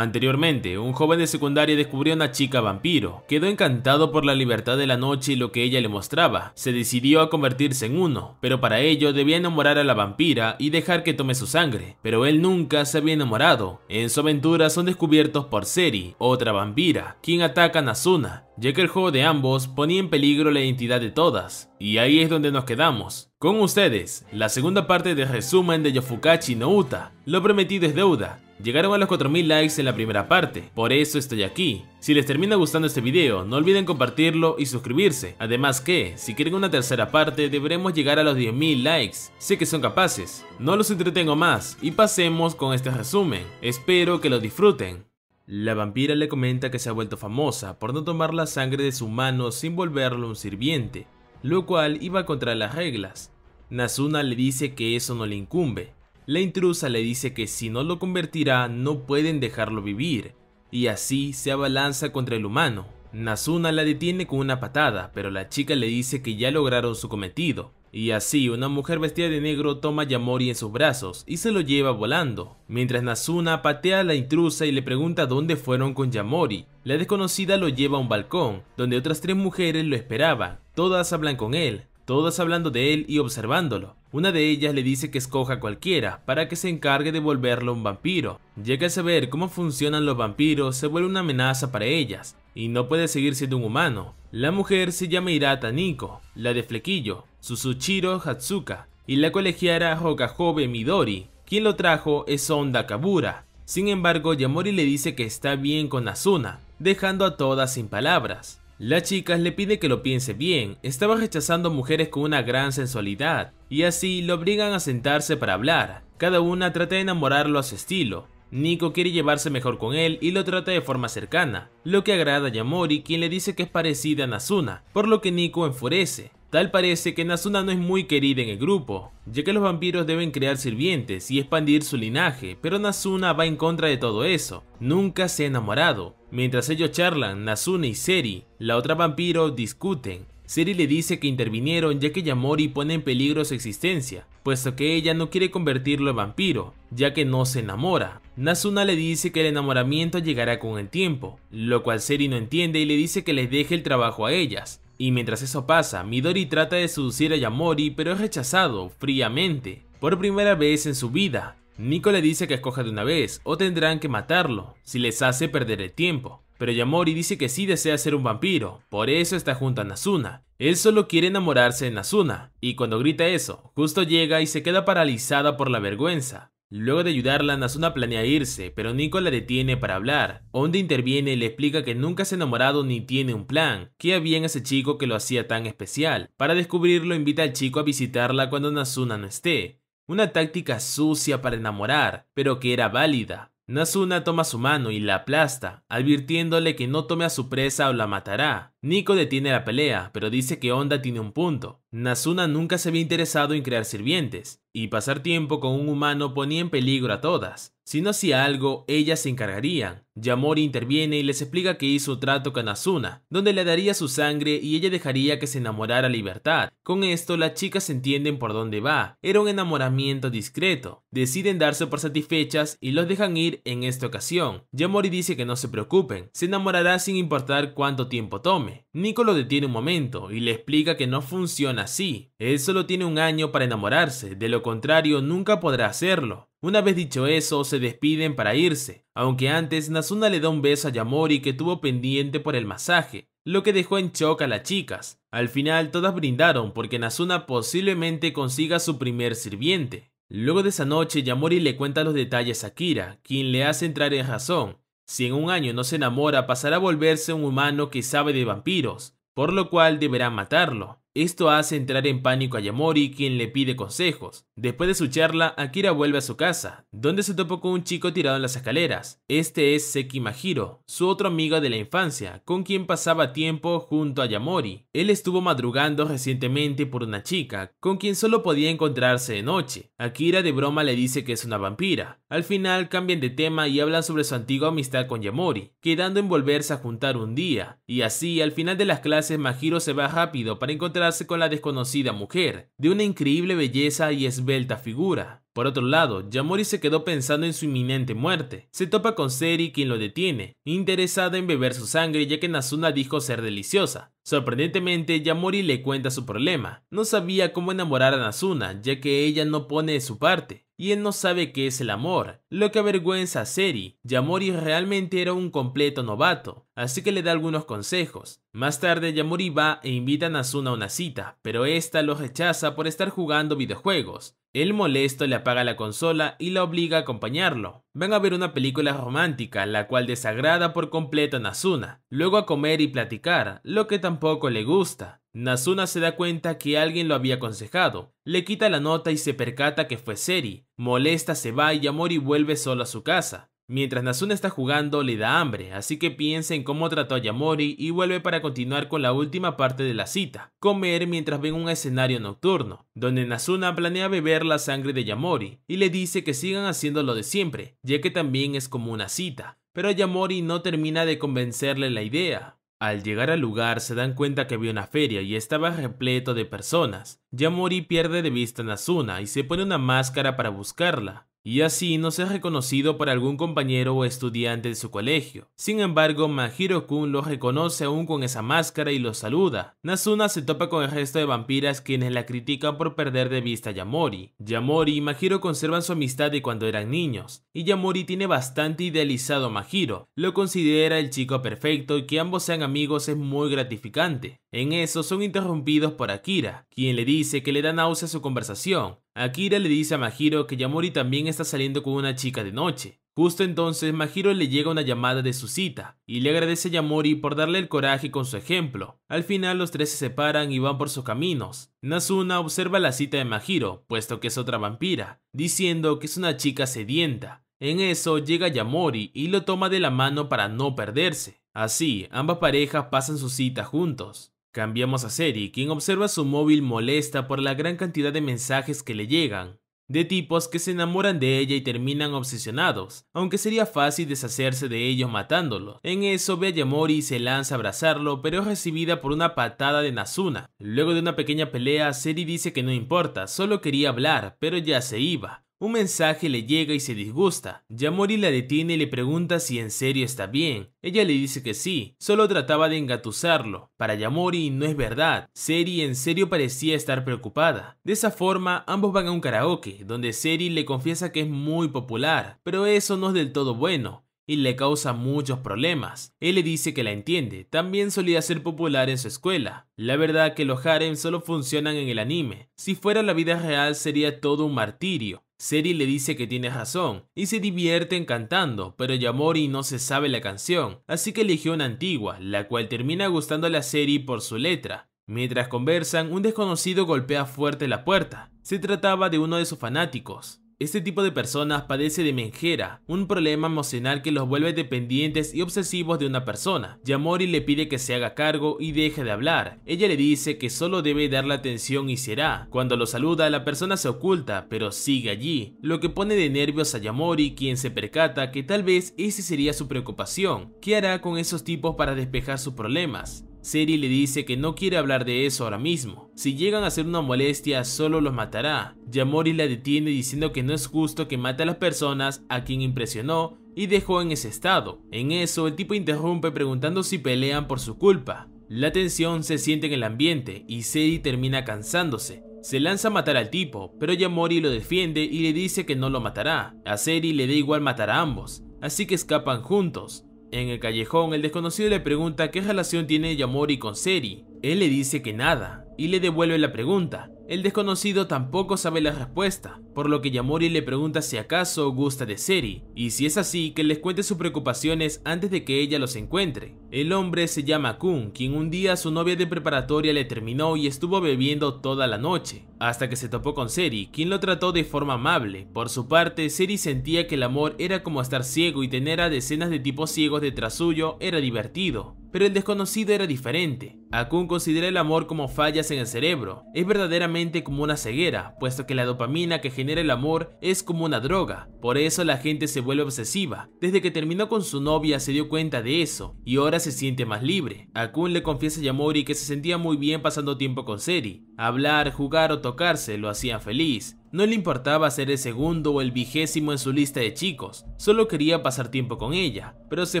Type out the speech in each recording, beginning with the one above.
Anteriormente, un joven de secundaria descubrió a una chica vampiro, quedó encantado por la libertad de la noche y lo que ella le mostraba, se decidió a convertirse en uno, pero para ello debía enamorar a la vampira y dejar que tome su sangre, pero él nunca se había enamorado, en su aventura son descubiertos por Seri, otra vampira, quien ataca a Nasuna, ya que el juego de ambos ponía en peligro la identidad de todas, y ahí es donde nos quedamos. Con ustedes, la segunda parte de resumen de Yofukachi no Uta, lo prometido es deuda, Llegaron a los 4000 likes en la primera parte, por eso estoy aquí. Si les termina gustando este video, no olviden compartirlo y suscribirse. Además que, si quieren una tercera parte, deberemos llegar a los 10.000 likes. Sé que son capaces. No los entretengo más y pasemos con este resumen. Espero que lo disfruten. La vampira le comenta que se ha vuelto famosa por no tomar la sangre de su mano sin volverlo un sirviente, lo cual iba contra las reglas. Nasuna le dice que eso no le incumbe, la intrusa le dice que si no lo convertirá no pueden dejarlo vivir, y así se abalanza contra el humano. Nasuna la detiene con una patada, pero la chica le dice que ya lograron su cometido. Y así, una mujer vestida de negro toma a Yamori en sus brazos y se lo lleva volando, mientras Nasuna patea a la intrusa y le pregunta dónde fueron con Yamori. La desconocida lo lleva a un balcón, donde otras tres mujeres lo esperaban, todas hablan con él, todas hablando de él y observándolo. Una de ellas le dice que escoja a cualquiera para que se encargue de volverlo un vampiro. Llega a saber cómo funcionan los vampiros, se vuelve una amenaza para ellas y no puede seguir siendo un humano. La mujer se llama Hirata Niko, la de Flequillo, Susuchiro Hatsuka y la colegiara Hokajobe Midori. Quien lo trajo es Onda Kabura. Sin embargo, Yamori le dice que está bien con Asuna, dejando a todas sin palabras. La chica le pide que lo piense bien, estaba rechazando mujeres con una gran sensualidad, y así lo obligan a sentarse para hablar. Cada una trata de enamorarlo a su estilo. Nico quiere llevarse mejor con él y lo trata de forma cercana, lo que agrada a Yamori quien le dice que es parecida a Nazuna, por lo que Nico enfurece. Tal parece que Nasuna no es muy querida en el grupo, ya que los vampiros deben crear sirvientes y expandir su linaje, pero Nasuna va en contra de todo eso, nunca se ha enamorado. Mientras ellos charlan, Nasuna y Seri, la otra vampiro, discuten. Seri le dice que intervinieron ya que Yamori pone en peligro su existencia, puesto que ella no quiere convertirlo en vampiro, ya que no se enamora. Nasuna le dice que el enamoramiento llegará con el tiempo, lo cual Seri no entiende y le dice que les deje el trabajo a ellas, y mientras eso pasa, Midori trata de seducir a Yamori pero es rechazado, fríamente, por primera vez en su vida. Nico le dice que escoja de una vez o tendrán que matarlo, si les hace perder el tiempo. Pero Yamori dice que sí desea ser un vampiro, por eso está junto a Nasuna. Él solo quiere enamorarse de Nasuna, y cuando grita eso, justo llega y se queda paralizada por la vergüenza. Luego de ayudarla, Nasuna planea irse, pero Nico la detiene para hablar. Onda interviene y le explica que nunca se ha enamorado ni tiene un plan, que había en ese chico que lo hacía tan especial. Para descubrirlo, invita al chico a visitarla cuando Nasuna no esté. Una táctica sucia para enamorar, pero que era válida. Nasuna toma su mano y la aplasta, advirtiéndole que no tome a su presa o la matará. Nico detiene la pelea, pero dice que Honda tiene un punto. Nasuna nunca se había interesado en crear sirvientes, y pasar tiempo con un humano ponía en peligro a todas. Si no hacía algo, ellas se encargarían. Yamori interviene y les explica que hizo trato con Asuna, donde le daría su sangre y ella dejaría que se enamorara a libertad. Con esto, las chicas entienden por dónde va. Era un enamoramiento discreto. Deciden darse por satisfechas y los dejan ir en esta ocasión. Yamori dice que no se preocupen, se enamorará sin importar cuánto tiempo tome. Nico lo detiene un momento y le explica que no funciona así. Él solo tiene un año para enamorarse, de lo contrario nunca podrá hacerlo. Una vez dicho eso, se despiden para irse, aunque antes Nasuna le da un beso a Yamori que tuvo pendiente por el masaje, lo que dejó en shock a las chicas. Al final todas brindaron porque Nasuna posiblemente consiga su primer sirviente. Luego de esa noche, Yamori le cuenta los detalles a Kira, quien le hace entrar en razón. Si en un año no se enamora, pasará a volverse un humano que sabe de vampiros, por lo cual deberá matarlo. Esto hace entrar en pánico a Yamori, quien le pide consejos. Después de su charla, Akira vuelve a su casa, donde se topó con un chico tirado en las escaleras. Este es Seki Mahiro, su otro amigo de la infancia, con quien pasaba tiempo junto a Yamori. Él estuvo madrugando recientemente por una chica, con quien solo podía encontrarse de noche. Akira de broma le dice que es una vampira. Al final cambian de tema y hablan sobre su antigua amistad con Yamori, quedando en volverse a juntar un día. Y así, al final de las clases, Mahiro se va rápido para encontrar con la desconocida mujer, de una increíble belleza y esbelta figura. Por otro lado, Yamori se quedó pensando en su inminente muerte. Se topa con Seri quien lo detiene, interesada en beber su sangre ya que Nasuna dijo ser deliciosa. Sorprendentemente, Yamori le cuenta su problema. No sabía cómo enamorar a Nasuna ya que ella no pone de su parte y él no sabe qué es el amor, lo que avergüenza a Seri. Yamori realmente era un completo novato, así que le da algunos consejos. Más tarde Yamori va e invita a Nasuna a una cita, pero esta lo rechaza por estar jugando videojuegos. El molesto le apaga la consola y la obliga a acompañarlo. Van a ver una película romántica, la cual desagrada por completo a Nasuna, luego a comer y platicar, lo que tampoco le gusta. Nasuna se da cuenta que alguien lo había aconsejado, le quita la nota y se percata que fue Seri. Molesta se va y Yamori vuelve solo a su casa. Mientras Nasuna está jugando, le da hambre, así que piensa en cómo trató a Yamori y vuelve para continuar con la última parte de la cita, comer mientras ven un escenario nocturno, donde Nasuna planea beber la sangre de Yamori y le dice que sigan haciendo lo de siempre, ya que también es como una cita. Pero Yamori no termina de convencerle la idea, al llegar al lugar se dan cuenta que había una feria y estaba repleto de personas. Yamori pierde de vista a Nazuna y se pone una máscara para buscarla y así no es reconocido por algún compañero o estudiante de su colegio. Sin embargo, Mahiro-kun lo reconoce aún con esa máscara y lo saluda. Nasuna se topa con el resto de vampiras quienes la critican por perder de vista a Yamori. Yamori y Mahiro conservan su amistad de cuando eran niños, y Yamori tiene bastante idealizado a Mahiro, lo considera el chico perfecto y que ambos sean amigos es muy gratificante. En eso son interrumpidos por Akira, quien le dice que le da náusea su conversación, Akira le dice a Mahiro que Yamori también está saliendo con una chica de noche. Justo entonces Mahiro le llega una llamada de su cita y le agradece a Yamori por darle el coraje con su ejemplo. Al final los tres se separan y van por sus caminos. Nasuna observa la cita de Mahiro, puesto que es otra vampira, diciendo que es una chica sedienta. En eso llega Yamori y lo toma de la mano para no perderse. Así, ambas parejas pasan su cita juntos. Cambiamos a Seri, quien observa su móvil molesta por la gran cantidad de mensajes que le llegan, de tipos que se enamoran de ella y terminan obsesionados, aunque sería fácil deshacerse de ellos matándolo. En eso ve a Yamori y se lanza a abrazarlo, pero es recibida por una patada de Nasuna. Luego de una pequeña pelea, Seri dice que no importa, solo quería hablar, pero ya se iba. Un mensaje le llega y se disgusta. Yamori la detiene y le pregunta si en serio está bien. Ella le dice que sí, solo trataba de engatusarlo. Para Yamori no es verdad. Seri en serio parecía estar preocupada. De esa forma, ambos van a un karaoke, donde Seri le confiesa que es muy popular, pero eso no es del todo bueno y le causa muchos problemas. Él le dice que la entiende, también solía ser popular en su escuela. La verdad que los harem solo funcionan en el anime. Si fuera la vida real sería todo un martirio, Seri le dice que tiene razón y se divierten cantando, pero Yamori no se sabe la canción, así que eligió una antigua, la cual termina gustando a la Seri por su letra. Mientras conversan, un desconocido golpea fuerte la puerta. Se trataba de uno de sus fanáticos. Este tipo de personas padece de menjera, un problema emocional que los vuelve dependientes y obsesivos de una persona. Yamori le pide que se haga cargo y deje de hablar. Ella le dice que solo debe dar la atención y será. Cuando lo saluda, la persona se oculta, pero sigue allí, lo que pone de nervios a Yamori, quien se percata que tal vez esa sería su preocupación. ¿Qué hará con esos tipos para despejar sus problemas? Seri le dice que no quiere hablar de eso ahora mismo. Si llegan a ser una molestia, solo los matará. Yamori la detiene diciendo que no es justo que mate a las personas a quien impresionó y dejó en ese estado. En eso, el tipo interrumpe preguntando si pelean por su culpa. La tensión se siente en el ambiente y Seri termina cansándose. Se lanza a matar al tipo, pero Yamori lo defiende y le dice que no lo matará. A Seri le da igual matar a ambos, así que escapan juntos. En el callejón, el desconocido le pregunta qué relación tiene Yamori con Seri. Él le dice que nada, y le devuelve la pregunta, el desconocido tampoco sabe la respuesta, por lo que Yamori le pregunta si acaso gusta de Seri, y si es así, que les cuente sus preocupaciones antes de que ella los encuentre. El hombre se llama Kun, quien un día su novia de preparatoria le terminó y estuvo bebiendo toda la noche, hasta que se topó con Seri, quien lo trató de forma amable. Por su parte, Seri sentía que el amor era como estar ciego y tener a decenas de tipos ciegos detrás suyo era divertido pero el desconocido era diferente. Akun considera el amor como fallas en el cerebro. Es verdaderamente como una ceguera, puesto que la dopamina que genera el amor es como una droga. Por eso la gente se vuelve obsesiva. Desde que terminó con su novia se dio cuenta de eso y ahora se siente más libre. Akun le confiesa a Yamori que se sentía muy bien pasando tiempo con Seri. Hablar, jugar o tocarse lo hacían feliz. No le importaba ser el segundo o el vigésimo en su lista de chicos, solo quería pasar tiempo con ella, pero se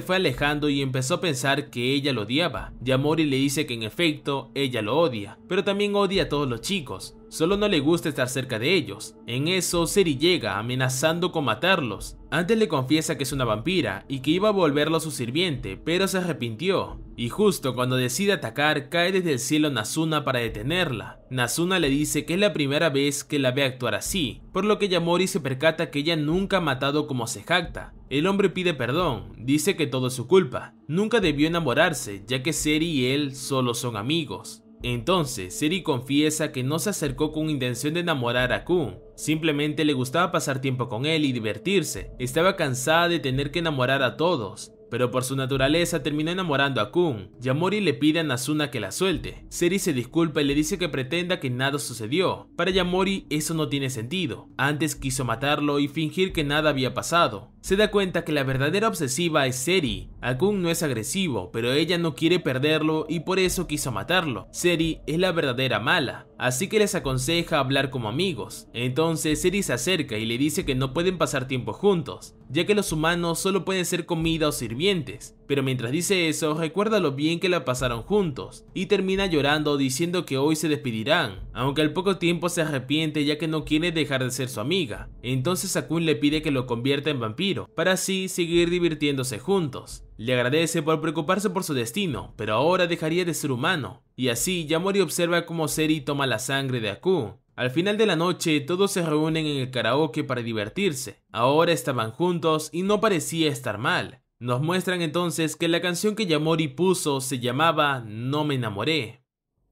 fue alejando y empezó a pensar que ella lo odiaba. Yamori le dice que en efecto, ella lo odia, pero también odia a todos los chicos, solo no le gusta estar cerca de ellos. En eso, Seri llega amenazando con matarlos. Antes le confiesa que es una vampira y que iba a volverlo a su sirviente, pero se arrepintió. Y justo cuando decide atacar, cae desde el cielo Nasuna para detenerla. Nasuna le dice que es la primera vez que la ve actuar así, por lo que Yamori se percata que ella nunca ha matado como se jacta. El hombre pide perdón, dice que todo es su culpa. Nunca debió enamorarse, ya que Seri y él solo son amigos. Entonces, Seri confiesa que no se acercó con intención de enamorar a Kun, simplemente le gustaba pasar tiempo con él y divertirse. Estaba cansada de tener que enamorar a todos, pero por su naturaleza terminó enamorando a Kun. Yamori le pide a Nasuna que la suelte. Seri se disculpa y le dice que pretenda que nada sucedió. Para Yamori eso no tiene sentido. Antes quiso matarlo y fingir que nada había pasado se da cuenta que la verdadera obsesiva es Seri. Akun no es agresivo, pero ella no quiere perderlo y por eso quiso matarlo. Seri es la verdadera mala, así que les aconseja hablar como amigos. Entonces Seri se acerca y le dice que no pueden pasar tiempo juntos, ya que los humanos solo pueden ser comida o sirvientes. Pero mientras dice eso, recuerda lo bien que la pasaron juntos, y termina llorando diciendo que hoy se despedirán, aunque al poco tiempo se arrepiente ya que no quiere dejar de ser su amiga. Entonces Akun le pide que lo convierta en vampiro para así seguir divirtiéndose juntos. Le agradece por preocuparse por su destino, pero ahora dejaría de ser humano. Y así Yamori observa cómo Seri toma la sangre de Aku. Al final de la noche, todos se reúnen en el karaoke para divertirse. Ahora estaban juntos y no parecía estar mal. Nos muestran entonces que la canción que Yamori puso se llamaba No me enamoré.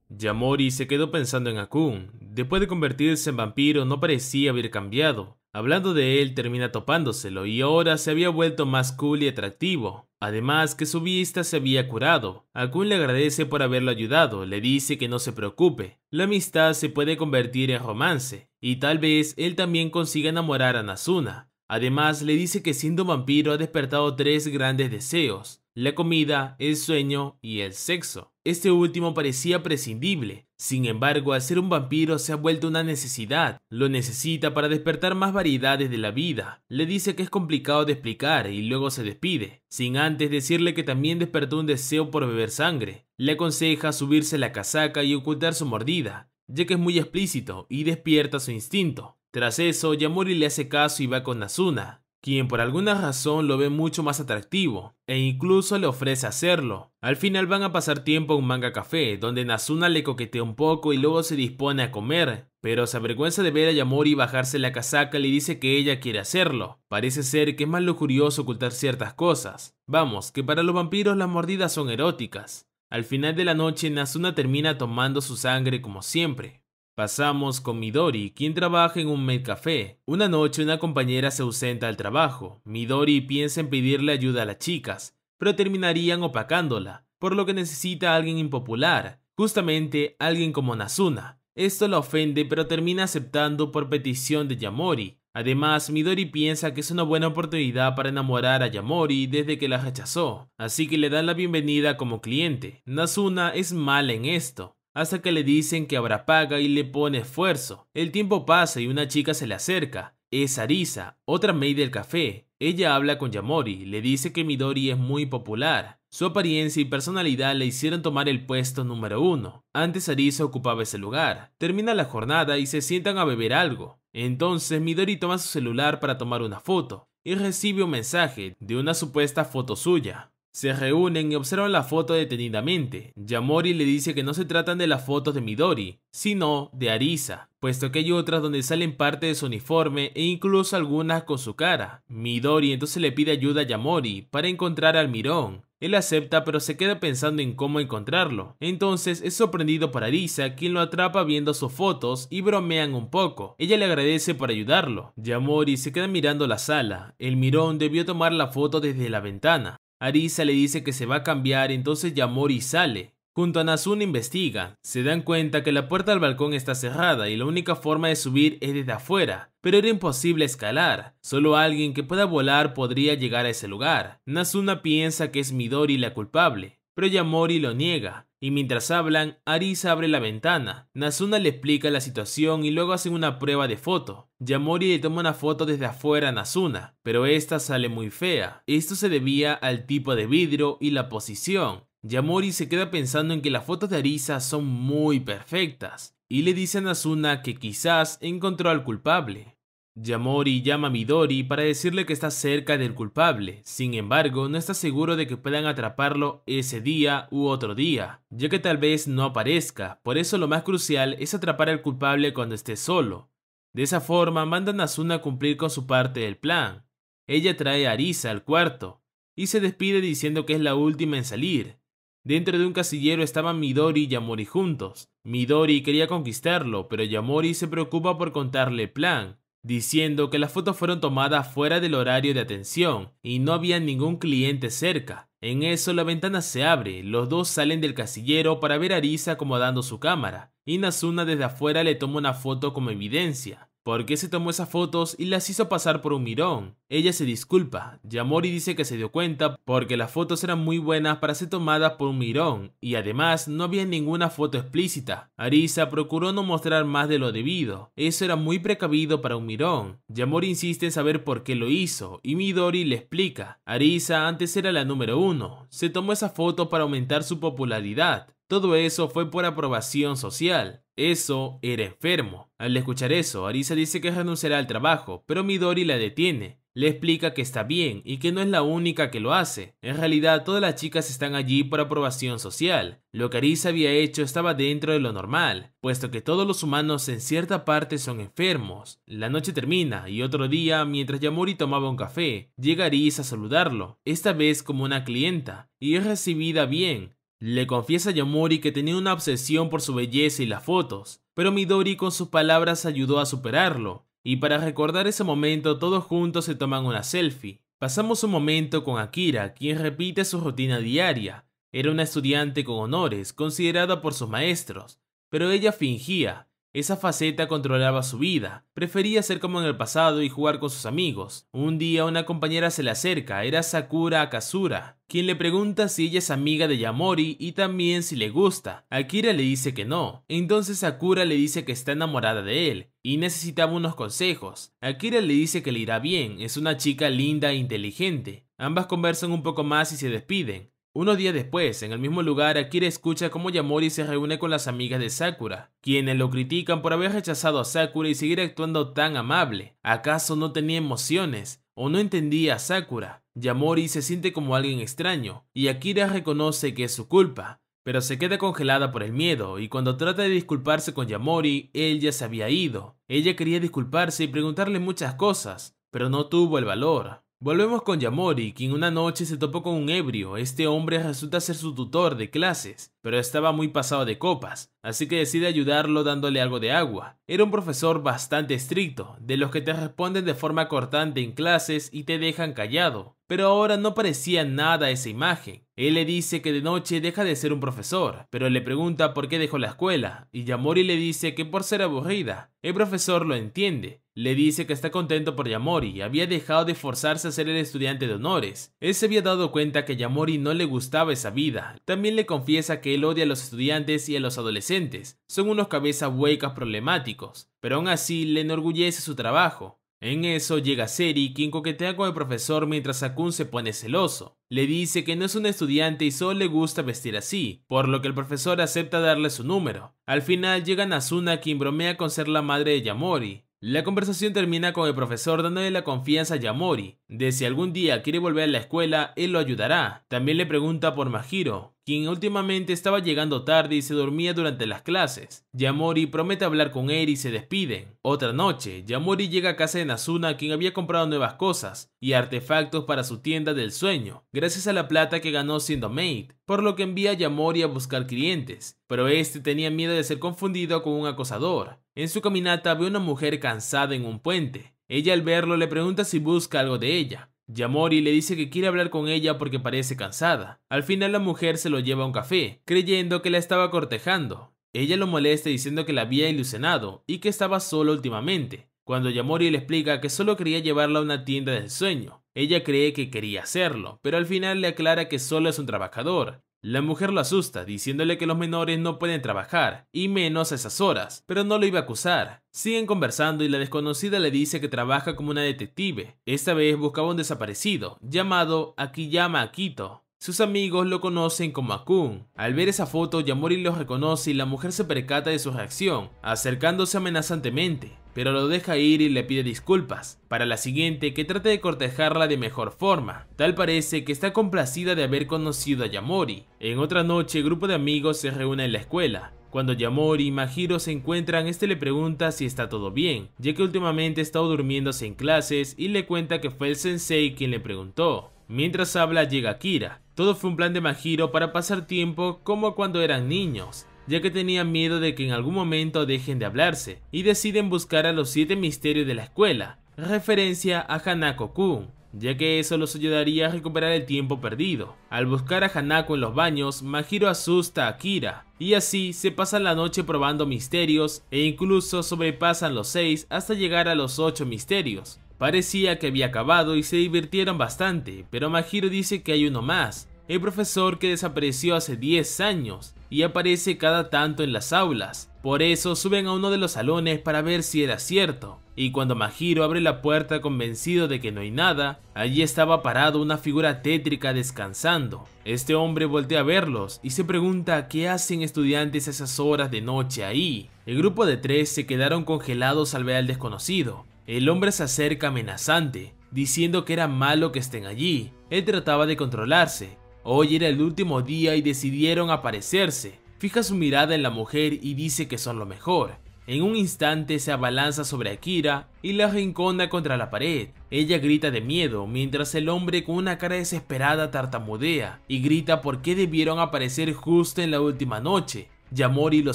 Yamori se quedó pensando en Akun. Después de convertirse en vampiro no parecía haber cambiado. Hablando de él, termina topándoselo y ahora se había vuelto más cool y atractivo. Además que su vista se había curado. Akun le agradece por haberlo ayudado, le dice que no se preocupe. La amistad se puede convertir en romance, y tal vez él también consiga enamorar a Nasuna. Además le dice que siendo vampiro ha despertado tres grandes deseos, la comida, el sueño y el sexo. Este último parecía prescindible. Sin embargo, al ser un vampiro se ha vuelto una necesidad. Lo necesita para despertar más variedades de la vida. Le dice que es complicado de explicar y luego se despide, sin antes decirle que también despertó un deseo por beber sangre. Le aconseja subirse la casaca y ocultar su mordida, ya que es muy explícito y despierta su instinto. Tras eso, Yamori le hace caso y va con Asuna, quien por alguna razón lo ve mucho más atractivo, e incluso le ofrece hacerlo. Al final van a pasar tiempo en un manga café, donde Nasuna le coquetea un poco y luego se dispone a comer, pero se avergüenza de ver a Yamori bajarse la casaca le dice que ella quiere hacerlo. Parece ser que es más lujurioso ocultar ciertas cosas. Vamos, que para los vampiros las mordidas son eróticas. Al final de la noche, Nasuna termina tomando su sangre como siempre, Pasamos con Midori, quien trabaja en un café. Una noche una compañera se ausenta al trabajo. Midori piensa en pedirle ayuda a las chicas, pero terminarían opacándola, por lo que necesita a alguien impopular, justamente alguien como Nasuna. Esto la ofende pero termina aceptando por petición de Yamori. Además, Midori piensa que es una buena oportunidad para enamorar a Yamori desde que la rechazó, así que le dan la bienvenida como cliente. Nasuna es mala en esto, hasta que le dicen que habrá paga y le pone esfuerzo. El tiempo pasa y una chica se le acerca. Es Arisa, otra maid del café. Ella habla con Yamori, le dice que Midori es muy popular. Su apariencia y personalidad le hicieron tomar el puesto número uno. Antes Arisa ocupaba ese lugar. Termina la jornada y se sientan a beber algo. Entonces Midori toma su celular para tomar una foto y recibe un mensaje de una supuesta foto suya. Se reúnen y observan la foto detenidamente. Yamori le dice que no se tratan de las fotos de Midori, sino de Arisa, puesto que hay otras donde salen parte de su uniforme e incluso algunas con su cara. Midori entonces le pide ayuda a Yamori para encontrar al mirón. Él acepta pero se queda pensando en cómo encontrarlo. Entonces es sorprendido por Arisa quien lo atrapa viendo sus fotos y bromean un poco. Ella le agradece por ayudarlo. Yamori se queda mirando la sala. El mirón debió tomar la foto desde la ventana. Arisa le dice que se va a cambiar, entonces Yamori sale. Junto a Nasuna investiga, se dan cuenta que la puerta al balcón está cerrada y la única forma de subir es desde afuera, pero era imposible escalar, solo alguien que pueda volar podría llegar a ese lugar. Nasuna piensa que es Midori la culpable, pero Yamori lo niega, y mientras hablan, Arisa abre la ventana. Nasuna le explica la situación y luego hacen una prueba de foto. Yamori le toma una foto desde afuera a Nasuna, pero esta sale muy fea. Esto se debía al tipo de vidrio y la posición. Yamori se queda pensando en que las fotos de Arisa son muy perfectas, y le dice a Nasuna que quizás encontró al culpable. Yamori llama a Midori para decirle que está cerca del culpable, sin embargo no está seguro de que puedan atraparlo ese día u otro día, ya que tal vez no aparezca, por eso lo más crucial es atrapar al culpable cuando esté solo. De esa forma mandan a Suna a cumplir con su parte del plan. Ella trae a Arisa al cuarto, y se despide diciendo que es la última en salir. Dentro de un casillero estaban Midori y Yamori juntos. Midori quería conquistarlo, pero Yamori se preocupa por contarle el plan, diciendo que las fotos fueron tomadas fuera del horario de atención y no había ningún cliente cerca. En eso la ventana se abre, los dos salen del casillero para ver a Arisa acomodando su cámara, y Nasuna desde afuera le toma una foto como evidencia. ¿Por qué se tomó esas fotos y las hizo pasar por un mirón? Ella se disculpa. Yamori dice que se dio cuenta porque las fotos eran muy buenas para ser tomadas por un mirón y además no había ninguna foto explícita. Arisa procuró no mostrar más de lo debido. Eso era muy precavido para un mirón. Yamori insiste en saber por qué lo hizo y Midori le explica. Arisa antes era la número uno. Se tomó esa foto para aumentar su popularidad. Todo eso fue por aprobación social. Eso era enfermo. Al escuchar eso, Arisa dice que renunciará al trabajo, pero Midori la detiene. Le explica que está bien y que no es la única que lo hace. En realidad, todas las chicas están allí por aprobación social. Lo que Arisa había hecho estaba dentro de lo normal, puesto que todos los humanos en cierta parte son enfermos. La noche termina y otro día, mientras Yamori tomaba un café, llega Arisa a saludarlo, esta vez como una clienta, y es recibida bien, le confiesa a Yomori que tenía una obsesión por su belleza y las fotos, pero Midori con sus palabras ayudó a superarlo, y para recordar ese momento todos juntos se toman una selfie. Pasamos un momento con Akira, quien repite su rutina diaria. Era una estudiante con honores, considerada por sus maestros, pero ella fingía, esa faceta controlaba su vida. Prefería ser como en el pasado y jugar con sus amigos. Un día una compañera se le acerca, era Sakura Akasura, quien le pregunta si ella es amiga de Yamori y también si le gusta. Akira le dice que no. Entonces Sakura le dice que está enamorada de él y necesitaba unos consejos. Akira le dice que le irá bien, es una chica linda e inteligente. Ambas conversan un poco más y se despiden. Unos días después, en el mismo lugar, Akira escucha cómo Yamori se reúne con las amigas de Sakura, quienes lo critican por haber rechazado a Sakura y seguir actuando tan amable. ¿Acaso no tenía emociones? ¿O no entendía a Sakura? Yamori se siente como alguien extraño, y Akira reconoce que es su culpa, pero se queda congelada por el miedo, y cuando trata de disculparse con Yamori, él ya se había ido. Ella quería disculparse y preguntarle muchas cosas, pero no tuvo el valor. Volvemos con Yamori, quien una noche se topó con un ebrio. Este hombre resulta ser su tutor de clases, pero estaba muy pasado de copas, así que decide ayudarlo dándole algo de agua. Era un profesor bastante estricto, de los que te responden de forma cortante en clases y te dejan callado. Pero ahora no parecía nada esa imagen. Él le dice que de noche deja de ser un profesor, pero le pregunta por qué dejó la escuela, y Yamori le dice que por ser aburrida. El profesor lo entiende, le dice que está contento por Yamori y había dejado de forzarse a ser el estudiante de honores. Él se había dado cuenta que Yamori no le gustaba esa vida. También le confiesa que él odia a los estudiantes y a los adolescentes. Son unos cabezas huecas problemáticos, pero aún así le enorgullece su trabajo. En eso llega Seri, quien coquetea con el profesor mientras Sakun se pone celoso. Le dice que no es un estudiante y solo le gusta vestir así, por lo que el profesor acepta darle su número. Al final llega Nasuna, quien bromea con ser la madre de Yamori, la conversación termina con el profesor dándole la confianza a Yamori, de si algún día quiere volver a la escuela, él lo ayudará. También le pregunta por Mahiro quien últimamente estaba llegando tarde y se dormía durante las clases. Yamori promete hablar con él y se despiden. Otra noche, Yamori llega a casa de Nasuna quien había comprado nuevas cosas y artefactos para su tienda del sueño, gracias a la plata que ganó siendo maid, por lo que envía a Yamori a buscar clientes, pero este tenía miedo de ser confundido con un acosador. En su caminata ve una mujer cansada en un puente. Ella al verlo le pregunta si busca algo de ella. Yamori le dice que quiere hablar con ella porque parece cansada. Al final la mujer se lo lleva a un café, creyendo que la estaba cortejando. Ella lo molesta diciendo que la había ilusionado y que estaba solo últimamente. Cuando Yamori le explica que solo quería llevarla a una tienda del sueño, ella cree que quería hacerlo, pero al final le aclara que solo es un trabajador la mujer lo asusta diciéndole que los menores no pueden trabajar, y menos a esas horas, pero no lo iba a acusar. Siguen conversando y la desconocida le dice que trabaja como una detective. Esta vez buscaba un desaparecido, llamado Akiyama Akito, sus amigos lo conocen como Akun. Al ver esa foto, Yamori lo reconoce y la mujer se percata de su reacción, acercándose amenazantemente, pero lo deja ir y le pide disculpas, para la siguiente que trate de cortejarla de mejor forma. Tal parece que está complacida de haber conocido a Yamori. En otra noche, grupo de amigos se reúne en la escuela, cuando Yamori y Mahiro se encuentran, este le pregunta si está todo bien, ya que últimamente ha estado durmiéndose en clases y le cuenta que fue el sensei quien le preguntó. Mientras habla llega Kira, todo fue un plan de Majiro para pasar tiempo como cuando eran niños, ya que tenían miedo de que en algún momento dejen de hablarse, y deciden buscar a los siete misterios de la escuela, referencia a Hanako-kun, ya que eso los ayudaría a recuperar el tiempo perdido. Al buscar a Hanako en los baños, Majiro asusta a Kira, y así se pasan la noche probando misterios e incluso sobrepasan los 6 hasta llegar a los 8 misterios, Parecía que había acabado y se divirtieron bastante, pero Mahiro dice que hay uno más, el profesor que desapareció hace 10 años y aparece cada tanto en las aulas. Por eso suben a uno de los salones para ver si era cierto. Y cuando Mahiro abre la puerta convencido de que no hay nada, allí estaba parado una figura tétrica descansando. Este hombre voltea a verlos y se pregunta qué hacen estudiantes a esas horas de noche ahí. El grupo de tres se quedaron congelados al ver al desconocido, el hombre se acerca amenazante, diciendo que era malo que estén allí. Él trataba de controlarse. Hoy era el último día y decidieron aparecerse. Fija su mirada en la mujer y dice que son lo mejor. En un instante se abalanza sobre Akira y la rincona contra la pared. Ella grita de miedo mientras el hombre con una cara desesperada tartamudea y grita por qué debieron aparecer justo en la última noche. Yamori lo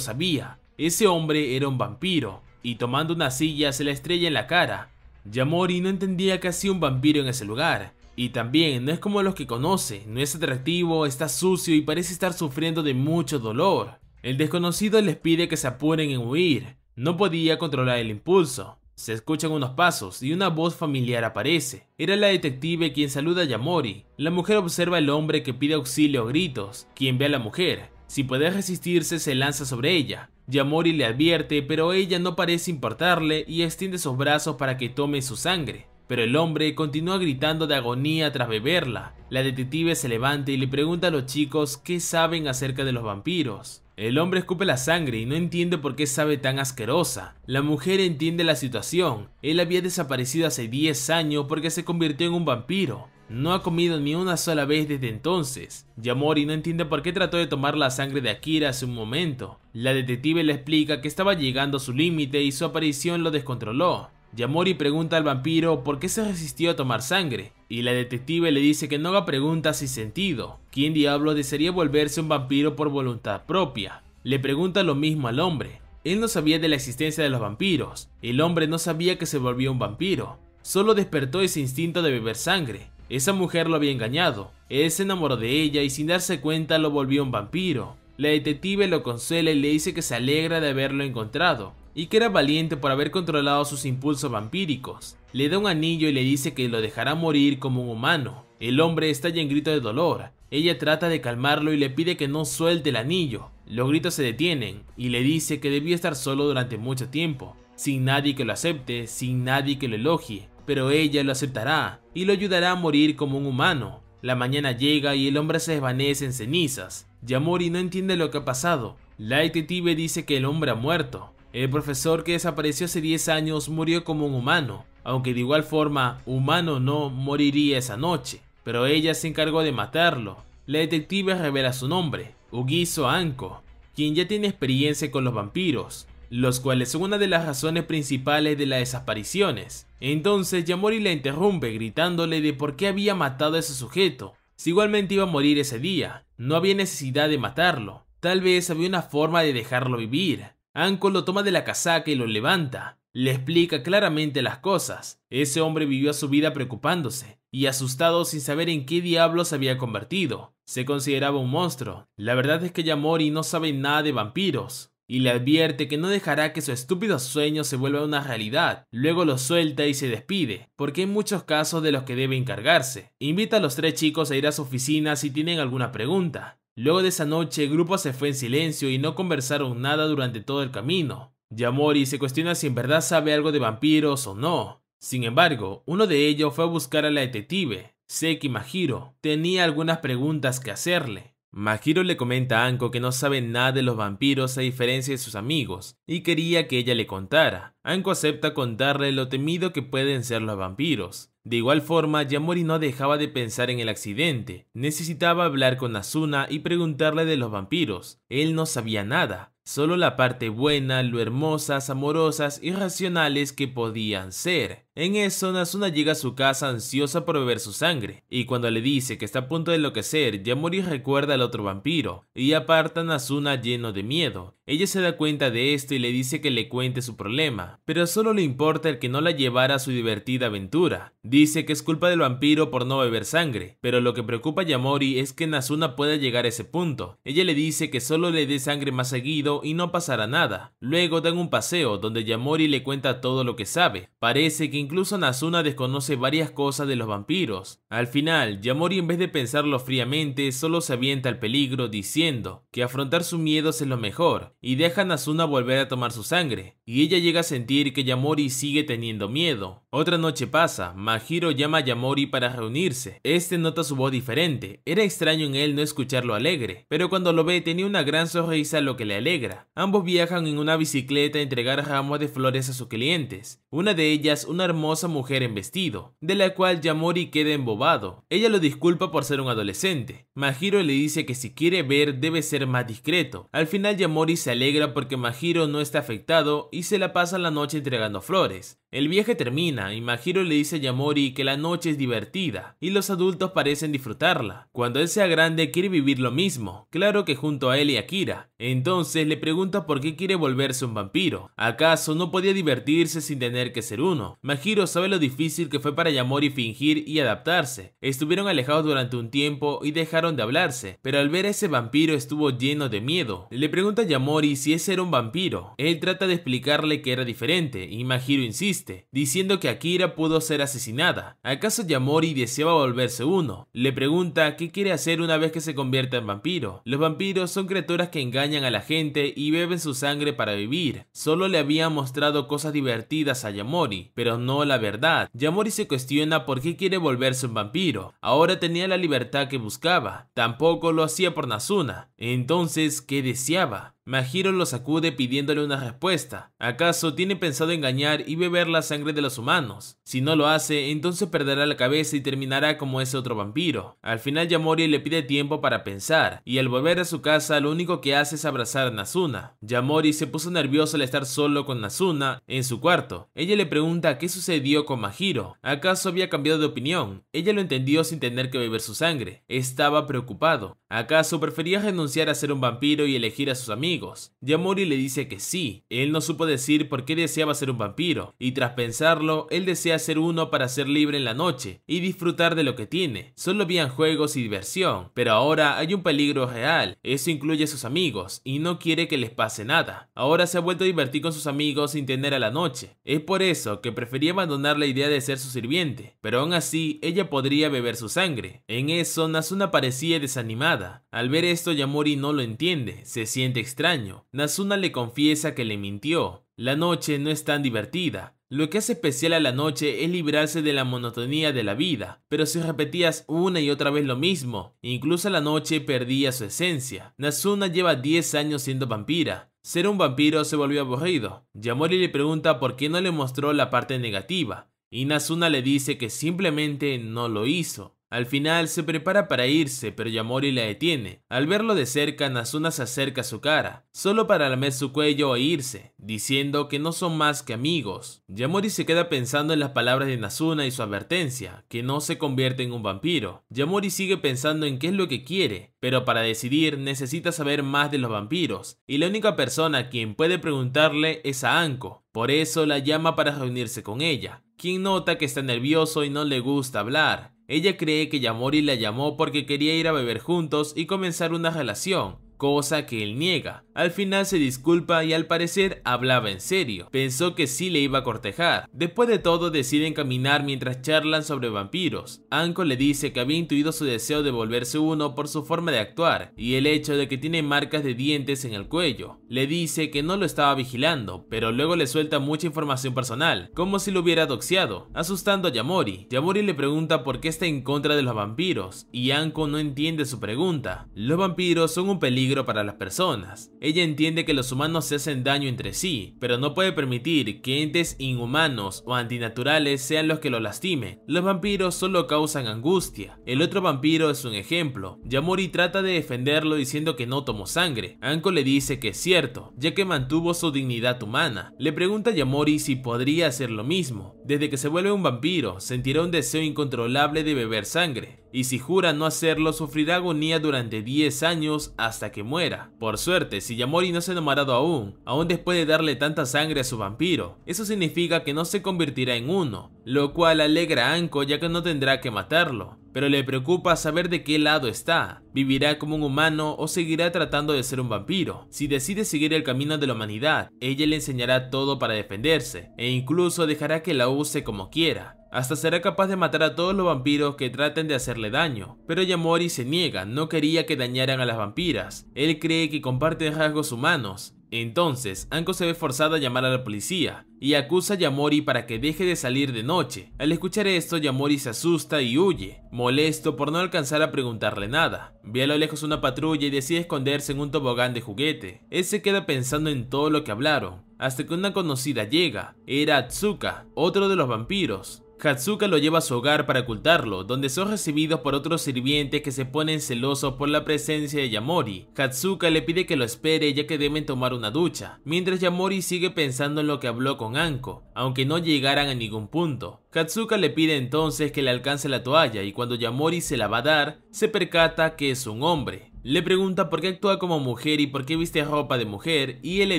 sabía. Ese hombre era un vampiro y tomando una silla se la estrella en la cara. Yamori no entendía que hacía un vampiro en ese lugar, y también no es como los que conoce, no es atractivo, está sucio y parece estar sufriendo de mucho dolor. El desconocido les pide que se apuren en huir, no podía controlar el impulso. Se escuchan unos pasos y una voz familiar aparece. Era la detective quien saluda a Yamori. La mujer observa al hombre que pide auxilio a gritos, quien ve a la mujer, si puede resistirse, se lanza sobre ella. Yamori le advierte, pero ella no parece importarle y extiende sus brazos para que tome su sangre. Pero el hombre continúa gritando de agonía tras beberla. La detective se levanta y le pregunta a los chicos qué saben acerca de los vampiros. El hombre escupe la sangre y no entiende por qué sabe tan asquerosa. La mujer entiende la situación. Él había desaparecido hace 10 años porque se convirtió en un vampiro. No ha comido ni una sola vez desde entonces. Yamori no entiende por qué trató de tomar la sangre de Akira hace un momento. La detective le explica que estaba llegando a su límite y su aparición lo descontroló. Yamori pregunta al vampiro por qué se resistió a tomar sangre, y la detective le dice que no haga preguntas sin sentido. ¿Quién diablo desearía volverse un vampiro por voluntad propia? Le pregunta lo mismo al hombre. Él no sabía de la existencia de los vampiros, el hombre no sabía que se volvió un vampiro, solo despertó ese instinto de beber sangre. Esa mujer lo había engañado, él se enamoró de ella y sin darse cuenta lo volvió un vampiro. La detective lo consuela y le dice que se alegra de haberlo encontrado, y que era valiente por haber controlado sus impulsos vampíricos. Le da un anillo y le dice que lo dejará morir como un humano. El hombre estalla en grito de dolor. Ella trata de calmarlo y le pide que no suelte el anillo. Los gritos se detienen y le dice que debía estar solo durante mucho tiempo, sin nadie que lo acepte, sin nadie que lo elogie pero ella lo aceptará y lo ayudará a morir como un humano. La mañana llega y el hombre se desvanece en cenizas. Yamori no entiende lo que ha pasado. La detective dice que el hombre ha muerto. El profesor que desapareció hace 10 años murió como un humano, aunque de igual forma, humano no, moriría esa noche. Pero ella se encargó de matarlo. La detective revela su nombre, Ugiso Anko, quien ya tiene experiencia con los vampiros, los cuales son una de las razones principales de las desapariciones. Entonces Yamori la interrumpe gritándole de por qué había matado a ese sujeto, si igualmente iba a morir ese día, no había necesidad de matarlo, tal vez había una forma de dejarlo vivir. Anko lo toma de la casaca y lo levanta, le explica claramente las cosas, ese hombre vivió su vida preocupándose, y asustado sin saber en qué diablos se había convertido. Se consideraba un monstruo. La verdad es que Yamori no sabe nada de vampiros, y le advierte que no dejará que su estúpido sueño se vuelva una realidad. Luego lo suelta y se despide, porque hay muchos casos de los que debe encargarse. Invita a los tres chicos a ir a su oficina si tienen alguna pregunta. Luego de esa noche, el grupo se fue en silencio y no conversaron nada durante todo el camino. Yamori se cuestiona si en verdad sabe algo de vampiros o no. Sin embargo, uno de ellos fue a buscar a la detective, Seki Mahiro. Tenía algunas preguntas que hacerle. Mahiro le comenta a Anko que no sabe nada de los vampiros a diferencia de sus amigos, y quería que ella le contara. Anko acepta contarle lo temido que pueden ser los vampiros. De igual forma, Yamori no dejaba de pensar en el accidente. Necesitaba hablar con Asuna y preguntarle de los vampiros. Él no sabía nada. Solo la parte buena, lo hermosas, amorosas y racionales que podían ser. En eso, Nasuna llega a su casa ansiosa por beber su sangre, y cuando le dice que está a punto de enloquecer, Yamori recuerda al otro vampiro, y aparta a Nasuna lleno de miedo. Ella se da cuenta de esto y le dice que le cuente su problema, pero solo le importa el que no la llevara a su divertida aventura. Dice que es culpa del vampiro por no beber sangre, pero lo que preocupa a Yamori es que Nasuna pueda llegar a ese punto. Ella le dice que solo le dé sangre más seguido y no pasará nada. Luego dan un paseo donde Yamori le cuenta todo lo que sabe. Parece que incluso Nasuna desconoce varias cosas de los vampiros. Al final, Yamori en vez de pensarlo fríamente, solo se avienta al peligro diciendo que afrontar su miedo es lo mejor y deja a Nasuna volver a tomar su sangre. Y ella llega a sentir que Yamori sigue teniendo miedo. Otra noche pasa, Mahiro llama a Yamori para reunirse. Este nota su voz diferente, era extraño en él no escucharlo alegre, pero cuando lo ve tenía una gran sonrisa lo que le alegra. Ambos viajan en una bicicleta a entregar ramos de flores a sus clientes. Una de ellas, una hermosa mujer en vestido, de la cual Yamori queda embobado. Ella lo disculpa por ser un adolescente. Mahiro le dice que si quiere ver debe ser más discreto. Al final Yamori se alegra porque Mahiro no está afectado y se la pasa la noche entregando flores. El viaje termina y Mahiro le dice a Yamori que la noche es divertida y los adultos parecen disfrutarla. Cuando él sea grande quiere vivir lo mismo, claro que junto a él y Akira. Entonces le pregunta por qué quiere volverse un vampiro. ¿Acaso no podía divertirse sin tener que ser uno. Majiro sabe lo difícil que fue para Yamori fingir y adaptarse. Estuvieron alejados durante un tiempo y dejaron de hablarse, pero al ver a ese vampiro estuvo lleno de miedo. Le pregunta a Yamori si ese era un vampiro. Él trata de explicarle que era diferente y Majiro insiste, diciendo que Akira pudo ser asesinada. ¿Acaso Yamori deseaba volverse uno? Le pregunta qué quiere hacer una vez que se convierta en vampiro. Los vampiros son criaturas que engañan a la gente y beben su sangre para vivir. Solo le había mostrado cosas divertidas a Yamori, pero no la verdad. Yamori se cuestiona por qué quiere volverse un vampiro. Ahora tenía la libertad que buscaba. Tampoco lo hacía por Nasuna. Entonces, ¿qué deseaba? Mahiro lo sacude pidiéndole una respuesta. ¿Acaso tiene pensado engañar y beber la sangre de los humanos? Si no lo hace, entonces perderá la cabeza y terminará como ese otro vampiro. Al final Yamori le pide tiempo para pensar, y al volver a su casa lo único que hace es abrazar a Nasuna. Yamori se puso nervioso al estar solo con Nasuna en su cuarto. Ella le pregunta qué sucedió con Mahiro, ¿Acaso había cambiado de opinión? Ella lo entendió sin tener que beber su sangre. Estaba preocupado. ¿Acaso prefería renunciar a ser un vampiro y elegir a sus amigos? Yamori le dice que sí. Él no supo decir por qué deseaba ser un vampiro, y tras pensarlo, él desea ser uno para ser libre en la noche y disfrutar de lo que tiene. Solo habían juegos y diversión, pero ahora hay un peligro real. Eso incluye a sus amigos, y no quiere que les pase nada. Ahora se ha vuelto a divertir con sus amigos sin tener a la noche. Es por eso que prefería abandonar la idea de ser su sirviente, pero aún así ella podría beber su sangre. En eso, Nasuna parecía desanimada al ver esto Yamori no lo entiende, se siente extraño. Nasuna le confiesa que le mintió. La noche no es tan divertida, lo que hace especial a la noche es librarse de la monotonía de la vida, pero si repetías una y otra vez lo mismo, incluso la noche perdía su esencia. Nasuna lleva 10 años siendo vampira. Ser un vampiro se volvió aburrido. Yamori le pregunta por qué no le mostró la parte negativa, y Nasuna le dice que simplemente no lo hizo. Al final se prepara para irse, pero Yamori la detiene. Al verlo de cerca, Nasuna se acerca a su cara, solo para almer su cuello e irse, diciendo que no son más que amigos. Yamori se queda pensando en las palabras de Nasuna y su advertencia, que no se convierte en un vampiro. Yamori sigue pensando en qué es lo que quiere, pero para decidir necesita saber más de los vampiros, y la única persona a quien puede preguntarle es a Anko. Por eso la llama para reunirse con ella, quien nota que está nervioso y no le gusta hablar. Ella cree que Yamori la llamó porque quería ir a beber juntos y comenzar una relación, cosa que él niega. Al final se disculpa y al parecer hablaba en serio, pensó que sí le iba a cortejar. Después de todo deciden caminar mientras charlan sobre vampiros. Anko le dice que había intuido su deseo de volverse uno por su forma de actuar y el hecho de que tiene marcas de dientes en el cuello. Le dice que no lo estaba vigilando, pero luego le suelta mucha información personal, como si lo hubiera doxiado, asustando a Yamori. Yamori le pregunta por qué está en contra de los vampiros y Anko no entiende su pregunta. Los vampiros son un peligro para las personas. Ella entiende que los humanos se hacen daño entre sí, pero no puede permitir que entes inhumanos o antinaturales sean los que lo lastimen. Los vampiros solo causan angustia. El otro vampiro es un ejemplo. Yamori trata de defenderlo diciendo que no tomó sangre. Anko le dice que es cierto, ya que mantuvo su dignidad humana. Le pregunta a Yamori si podría hacer lo mismo. Desde que se vuelve un vampiro, sentirá un deseo incontrolable de beber sangre y si jura no hacerlo sufrirá agonía durante 10 años hasta que muera. Por suerte, si Yamori no se ha enamorado aún, aún después de darle tanta sangre a su vampiro, eso significa que no se convertirá en uno, lo cual alegra a Anko ya que no tendrá que matarlo, pero le preocupa saber de qué lado está, vivirá como un humano o seguirá tratando de ser un vampiro. Si decide seguir el camino de la humanidad, ella le enseñará todo para defenderse, e incluso dejará que la use como quiera. Hasta será capaz de matar a todos los vampiros que traten de hacerle daño, pero Yamori se niega, no quería que dañaran a las vampiras. Él cree que comparten rasgos humanos, entonces, Anko se ve forzada a llamar a la policía y acusa a Yamori para que deje de salir de noche. Al escuchar esto, Yamori se asusta y huye, molesto por no alcanzar a preguntarle nada. Ve a lo lejos una patrulla y decide esconderse en un tobogán de juguete. Él se queda pensando en todo lo que hablaron, hasta que una conocida llega. Era Atsuka, otro de los vampiros, Katsuka lo lleva a su hogar para ocultarlo, donde son recibidos por otros sirvientes que se ponen celosos por la presencia de Yamori. Katsuka le pide que lo espere ya que deben tomar una ducha, mientras Yamori sigue pensando en lo que habló con Anko, aunque no llegaran a ningún punto. Katsuka le pide entonces que le alcance la toalla y cuando Yamori se la va a dar, se percata que es un hombre. Le pregunta por qué actúa como mujer y por qué viste ropa de mujer, y él le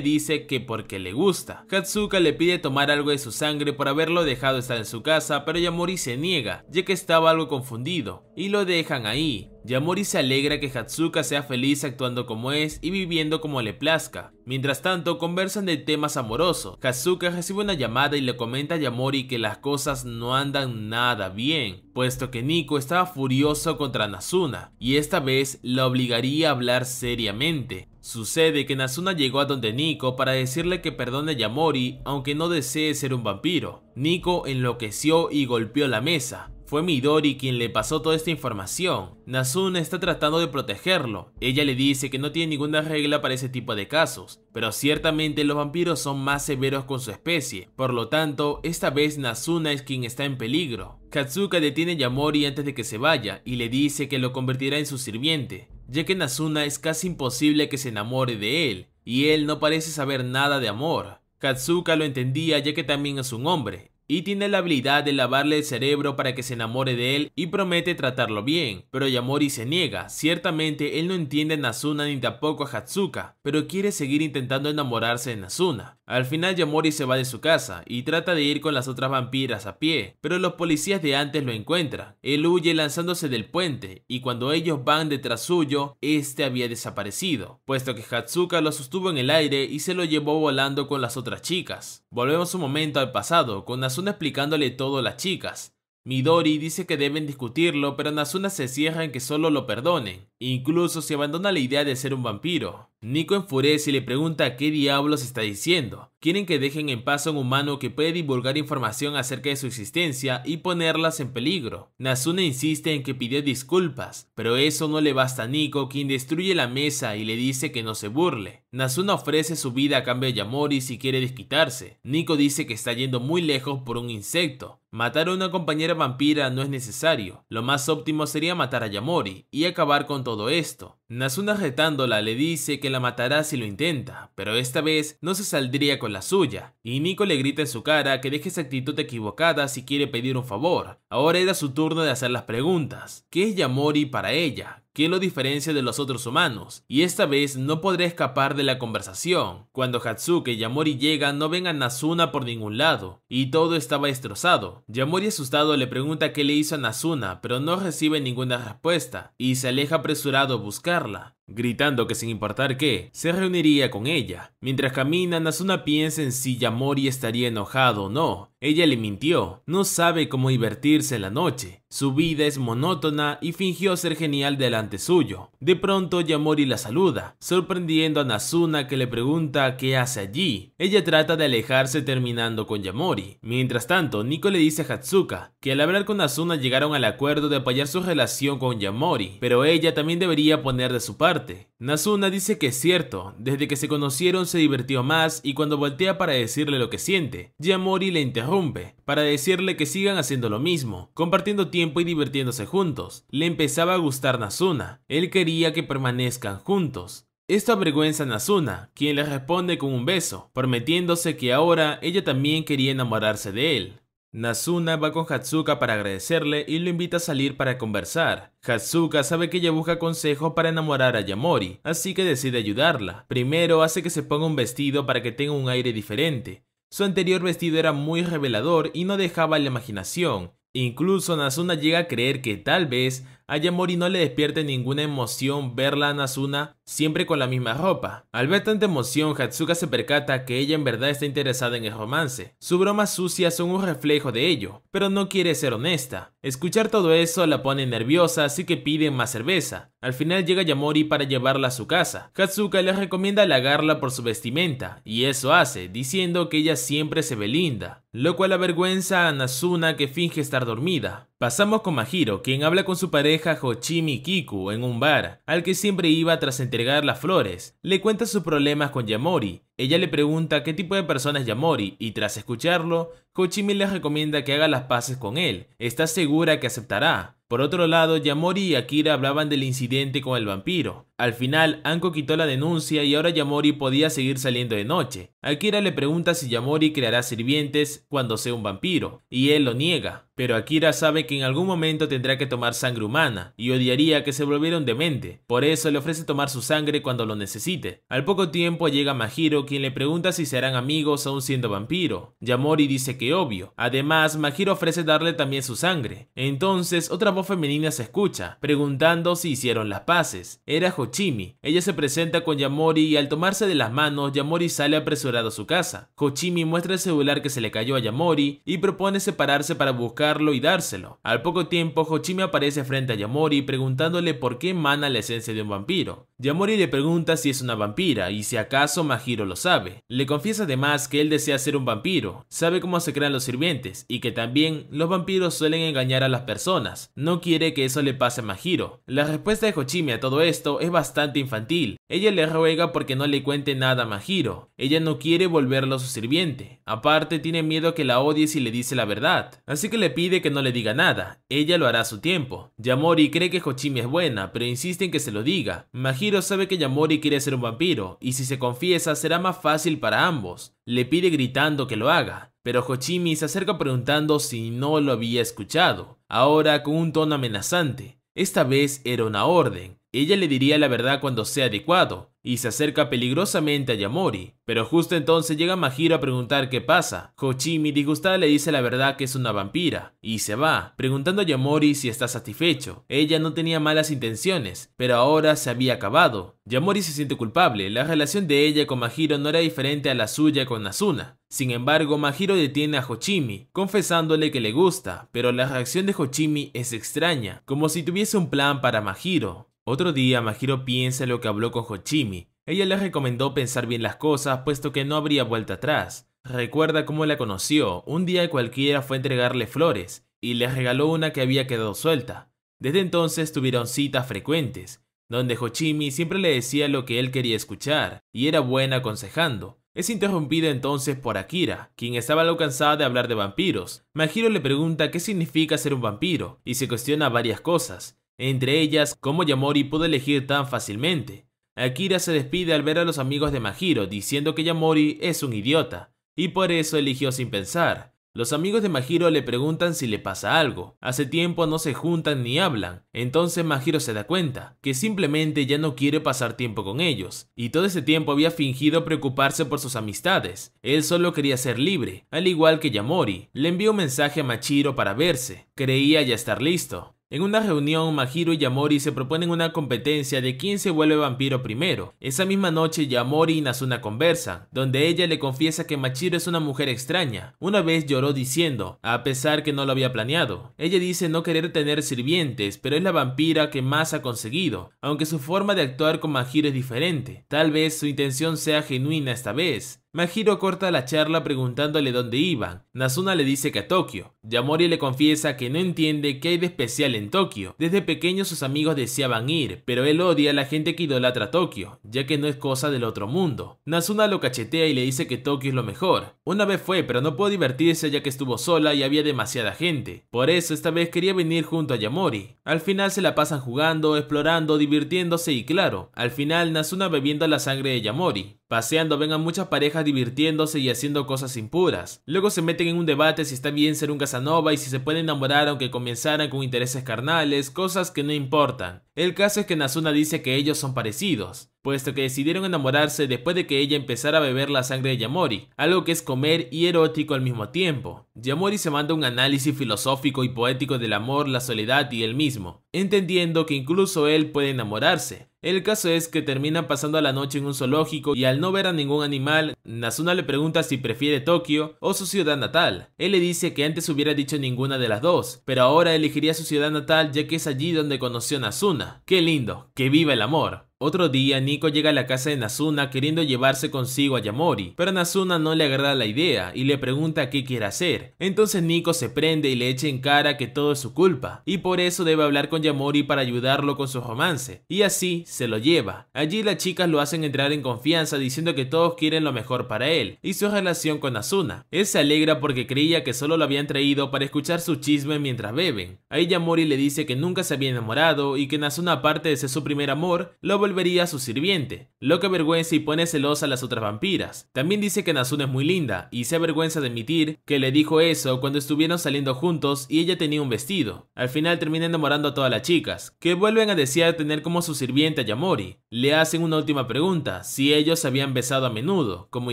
dice que porque le gusta. Katsuka le pide tomar algo de su sangre por haberlo dejado estar en su casa, pero Yamori se niega, ya que estaba algo confundido, y lo dejan ahí. Yamori se alegra que Hatsuka sea feliz actuando como es y viviendo como le plazca. Mientras tanto, conversan de temas amorosos. Hatsuka recibe una llamada y le comenta a Yamori que las cosas no andan nada bien, puesto que Nico estaba furioso contra Nasuna, y esta vez la obligaría a hablar seriamente. Sucede que Nasuna llegó a donde Nico para decirle que perdone a Yamori aunque no desee ser un vampiro. Nico enloqueció y golpeó la mesa, fue Midori quien le pasó toda esta información. Nasuna está tratando de protegerlo. Ella le dice que no tiene ninguna regla para ese tipo de casos, pero ciertamente los vampiros son más severos con su especie. Por lo tanto, esta vez Nasuna es quien está en peligro. Katsuka detiene a Yamori antes de que se vaya y le dice que lo convertirá en su sirviente, ya que Nasuna es casi imposible que se enamore de él, y él no parece saber nada de amor. Katsuka lo entendía ya que también es un hombre, y tiene la habilidad de lavarle el cerebro para que se enamore de él y promete tratarlo bien, pero Yamori se niega, ciertamente él no entiende a Nasuna ni tampoco a Hatsuka, pero quiere seguir intentando enamorarse de Nasuna. Al final Yamori se va de su casa y trata de ir con las otras vampiras a pie, pero los policías de antes lo encuentran, él huye lanzándose del puente y cuando ellos van detrás suyo, este había desaparecido, puesto que Hatsuka lo sostuvo en el aire y se lo llevó volando con las otras chicas. Volvemos un momento al pasado, con Nasuna Nasuna explicándole todo a las chicas. Midori dice que deben discutirlo, pero Nasuna se cierra en que solo lo perdonen. Incluso se abandona la idea de ser un vampiro. Nico enfurece y le pregunta qué diablos está diciendo. Quieren que dejen en paz a un humano que puede divulgar información acerca de su existencia y ponerlas en peligro. Nasuna insiste en que pidió disculpas, pero eso no le basta a Nico, quien destruye la mesa y le dice que no se burle. Nasuna ofrece su vida a cambio de Yamori si quiere desquitarse. Nico dice que está yendo muy lejos por un insecto. Matar a una compañera vampira no es necesario. Lo más óptimo sería matar a Yamori y acabar con todo esto. Nasuna retándola le dice que la matará si lo intenta, pero esta vez no se saldría con la suya, y Nico le grita en su cara que deje esa actitud equivocada si quiere pedir un favor. Ahora era su turno de hacer las preguntas. ¿Qué es Yamori para ella? que lo diferencia de los otros humanos, y esta vez no podrá escapar de la conversación. Cuando Hatsuke y Yamori llegan no ven a Nasuna por ningún lado, y todo estaba destrozado. Yamori asustado le pregunta qué le hizo a Nasuna, pero no recibe ninguna respuesta, y se aleja apresurado a buscarla gritando que sin importar qué, se reuniría con ella. Mientras camina, Nasuna piensa en si Yamori estaría enojado o no. Ella le mintió, no sabe cómo divertirse en la noche. Su vida es monótona y fingió ser genial delante suyo. De pronto Yamori la saluda, sorprendiendo a Nasuna que le pregunta qué hace allí. Ella trata de alejarse terminando con Yamori. Mientras tanto, Nico le dice a Hatsuka que al hablar con Nasuna llegaron al acuerdo de apoyar su relación con Yamori, pero ella también debería poner de su parte. Nasuna dice que es cierto, desde que se conocieron se divirtió más y cuando voltea para decirle lo que siente, Yamori le interrumpe para decirle que sigan haciendo lo mismo, compartiendo tiempo y divirtiéndose juntos. Le empezaba a gustar Nasuna. Él quería que permanezcan juntos. Esto avergüenza a Nasuna, quien le responde con un beso, prometiéndose que ahora ella también quería enamorarse de él. Nasuna va con Hatsuka para agradecerle y lo invita a salir para conversar. Hatsuka sabe que ella busca consejos para enamorar a Yamori, así que decide ayudarla. Primero hace que se ponga un vestido para que tenga un aire diferente. Su anterior vestido era muy revelador y no dejaba la imaginación, Incluso Nasuna llega a creer que tal vez a Yamori no le despierte ninguna emoción verla a Nasuna siempre con la misma ropa. Al ver tanta emoción, Hatsuka se percata que ella en verdad está interesada en el romance. Sus bromas sucias son un reflejo de ello, pero no quiere ser honesta. Escuchar todo eso la pone nerviosa, así que pide más cerveza. Al final llega Yamori para llevarla a su casa. Hatsuka le recomienda halagarla por su vestimenta, y eso hace, diciendo que ella siempre se ve linda, lo cual avergüenza a Nasuna que finge estar dormida. Pasamos con Mahiro, quien habla con su pareja Hochimi Kiku en un bar, al que siempre iba tras entregar las flores. Le cuenta sus problemas con Yamori. Ella le pregunta qué tipo de persona es Yamori y tras escucharlo, Hochimi le recomienda que haga las paces con él. Está segura que aceptará. Por otro lado, Yamori y Akira hablaban del incidente con el vampiro. Al final, Anko quitó la denuncia y ahora Yamori podía seguir saliendo de noche. Akira le pregunta si Yamori creará sirvientes cuando sea un vampiro, y él lo niega pero Akira sabe que en algún momento tendrá que tomar sangre humana, y odiaría que se volviera un demente, por eso le ofrece tomar su sangre cuando lo necesite. Al poco tiempo llega Mahiro, quien le pregunta si serán amigos aún siendo vampiro. Yamori dice que obvio, además Mahiro ofrece darle también su sangre. Entonces, otra voz femenina se escucha, preguntando si hicieron las paces. Era Hochimi. Ella se presenta con Yamori y al tomarse de las manos, Yamori sale apresurado a su casa. Hochimi muestra el celular que se le cayó a Yamori y propone separarse para buscar y dárselo. Al poco tiempo, Hoshimi aparece frente a Yamori preguntándole por qué emana la esencia de un vampiro. Yamori le pregunta si es una vampira y si acaso Mahiro lo sabe. Le confiesa además que él desea ser un vampiro, sabe cómo se crean los sirvientes y que también los vampiros suelen engañar a las personas. No quiere que eso le pase a Mahiro. La respuesta de Hochimi a todo esto es bastante infantil. Ella le ruega porque no le cuente nada a Mahiro. Ella no quiere volverlo a su sirviente. Aparte tiene miedo que la odie si le dice la verdad. Así que le pide que no le diga nada. Ella lo hará a su tiempo. Yamori cree que Hochimi es buena, pero insiste en que se lo diga. Hiro sabe que Yamori quiere ser un vampiro, y si se confiesa será más fácil para ambos. Le pide gritando que lo haga, pero Hochimi se acerca preguntando si no lo había escuchado, ahora con un tono amenazante. Esta vez era una orden. Ella le diría la verdad cuando sea adecuado, y se acerca peligrosamente a Yamori, pero justo entonces llega Mahiro a preguntar qué pasa. Hochimi disgustada le dice la verdad que es una vampira, y se va, preguntando a Yamori si está satisfecho. Ella no tenía malas intenciones, pero ahora se había acabado. Yamori se siente culpable, la relación de ella con Mahiro no era diferente a la suya con Nasuna. Sin embargo, Mahiro detiene a Hochimi, confesándole que le gusta, pero la reacción de Hochimi es extraña, como si tuviese un plan para Mahiro. Otro día, Mahiro piensa en lo que habló con Hochimi. Ella le recomendó pensar bien las cosas, puesto que no habría vuelta atrás. Recuerda cómo la conoció. Un día cualquiera fue a entregarle flores, y le regaló una que había quedado suelta. Desde entonces tuvieron citas frecuentes, donde Hochimi siempre le decía lo que él quería escuchar, y era buena aconsejando. Es interrumpida entonces por Akira, quien estaba lo cansada de hablar de vampiros. Mahiro le pregunta qué significa ser un vampiro, y se cuestiona varias cosas entre ellas cómo Yamori pudo elegir tan fácilmente. Akira se despide al ver a los amigos de Mahiro diciendo que Yamori es un idiota, y por eso eligió sin pensar. Los amigos de Mahiro le preguntan si le pasa algo. Hace tiempo no se juntan ni hablan, entonces Mahiro se da cuenta que simplemente ya no quiere pasar tiempo con ellos, y todo ese tiempo había fingido preocuparse por sus amistades. Él solo quería ser libre, al igual que Yamori. Le envió un mensaje a Machiro para verse. Creía ya estar listo, en una reunión, Mahiro y Yamori se proponen una competencia de quién se vuelve vampiro primero. Esa misma noche, Yamori y Nasuna conversa, donde ella le confiesa que Machiro es una mujer extraña. Una vez lloró diciendo, a pesar que no lo había planeado. Ella dice no querer tener sirvientes, pero es la vampira que más ha conseguido, aunque su forma de actuar con Mahiro es diferente. Tal vez su intención sea genuina esta vez. Mahiro corta la charla preguntándole dónde iban. Nasuna le dice que a Tokio. Yamori le confiesa que no entiende qué hay de especial en Tokio. Desde pequeño sus amigos deseaban ir, pero él odia a la gente que idolatra a Tokio, ya que no es cosa del otro mundo. Nasuna lo cachetea y le dice que Tokio es lo mejor. Una vez fue, pero no pudo divertirse ya que estuvo sola y había demasiada gente. Por eso esta vez quería venir junto a Yamori. Al final se la pasan jugando, explorando, divirtiéndose y claro, al final Nasuna bebiendo la sangre de Yamori. Paseando ven muchas parejas divirtiéndose y haciendo cosas impuras. Luego se meten en un debate si está bien ser un Casanova y si se pueden enamorar aunque comenzaran con intereses carnales, cosas que no importan. El caso es que Nasuna dice que ellos son parecidos puesto que decidieron enamorarse después de que ella empezara a beber la sangre de Yamori, algo que es comer y erótico al mismo tiempo. Yamori se manda un análisis filosófico y poético del amor, la soledad y él mismo, entendiendo que incluso él puede enamorarse. El caso es que terminan pasando la noche en un zoológico y al no ver a ningún animal, Nasuna le pregunta si prefiere Tokio o su ciudad natal. Él le dice que antes hubiera dicho ninguna de las dos, pero ahora elegiría su ciudad natal ya que es allí donde conoció a Nasuna. ¡Qué lindo! ¡Que viva el amor! Otro día, Nico llega a la casa de Nasuna queriendo llevarse consigo a Yamori, pero Nasuna no le agrada la idea y le pregunta qué quiere hacer. Entonces Nico se prende y le echa en cara que todo es su culpa, y por eso debe hablar con Yamori para ayudarlo con su romance, y así se lo lleva. Allí las chicas lo hacen entrar en confianza diciendo que todos quieren lo mejor para él y su relación con Nasuna. Él se alegra porque creía que solo lo habían traído para escuchar su chisme mientras beben. Ahí Yamori le dice que nunca se había enamorado y que Nasuna aparte de ser su primer amor, lo volvió a su sirviente, lo que avergüenza y pone celosa a las otras vampiras. También dice que Nasuna es muy linda y se avergüenza de admitir que le dijo eso cuando estuvieron saliendo juntos y ella tenía un vestido. Al final termina enamorando a todas las chicas, que vuelven a desear tener como su sirviente a Yamori. Le hacen una última pregunta, si ellos se habían besado a menudo, como